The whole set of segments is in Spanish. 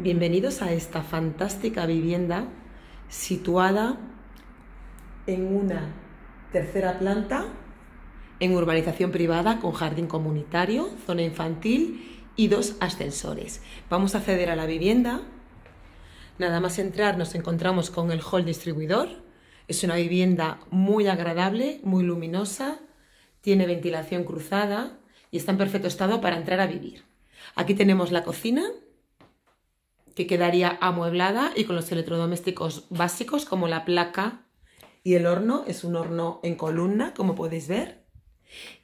Bienvenidos a esta fantástica vivienda situada en una tercera planta, en urbanización privada con jardín comunitario, zona infantil y dos ascensores. Vamos a acceder a la vivienda. Nada más entrar nos encontramos con el hall distribuidor. Es una vivienda muy agradable, muy luminosa, tiene ventilación cruzada y está en perfecto estado para entrar a vivir. Aquí tenemos la cocina, que quedaría amueblada y con los electrodomésticos básicos como la placa y el horno. Es un horno en columna, como podéis ver.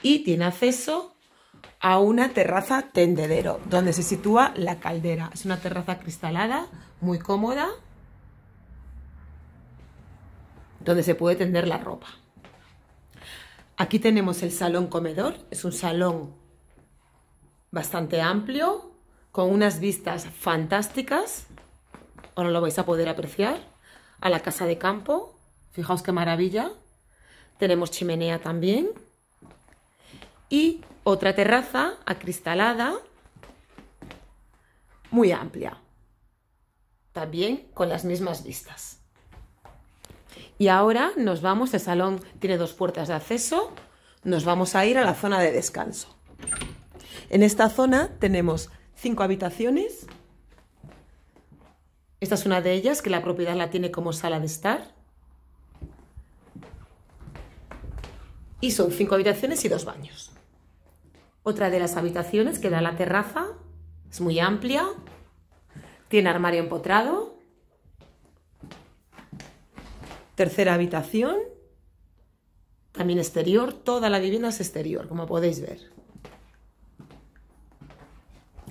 Y tiene acceso a una terraza tendedero, donde se sitúa la caldera. Es una terraza cristalada, muy cómoda, donde se puede tender la ropa. Aquí tenemos el salón comedor, es un salón bastante amplio, con unas vistas fantásticas, ahora lo vais a poder apreciar, a la casa de campo, fijaos qué maravilla, tenemos chimenea también, y otra terraza acristalada, muy amplia, también con las mismas vistas. Y ahora nos vamos, el salón tiene dos puertas de acceso, nos vamos a ir a la zona de descanso. En esta zona tenemos cinco habitaciones. Esta es una de ellas, que la propiedad la tiene como sala de estar. Y son cinco habitaciones y dos baños. Otra de las habitaciones que da la terraza, es muy amplia, tiene armario empotrado. Tercera habitación, también exterior, toda la vivienda es exterior, como podéis ver.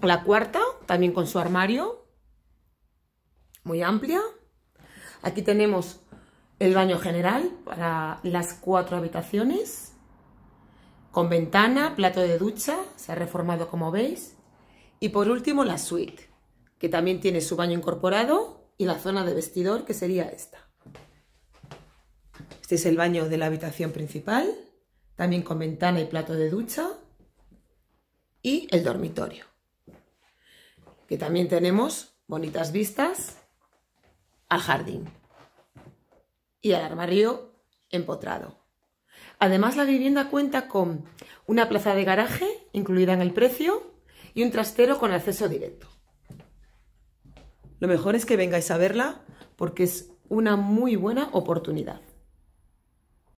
La cuarta, también con su armario, muy amplia. Aquí tenemos el baño general para las cuatro habitaciones, con ventana, plato de ducha, se ha reformado como veis. Y por último la suite, que también tiene su baño incorporado y la zona de vestidor, que sería esta. Este es el baño de la habitación principal, también con ventana y plato de ducha. Y el dormitorio también tenemos bonitas vistas al jardín y al armario empotrado. Además, la vivienda cuenta con una plaza de garaje incluida en el precio y un trastero con acceso directo. Lo mejor es que vengáis a verla porque es una muy buena oportunidad.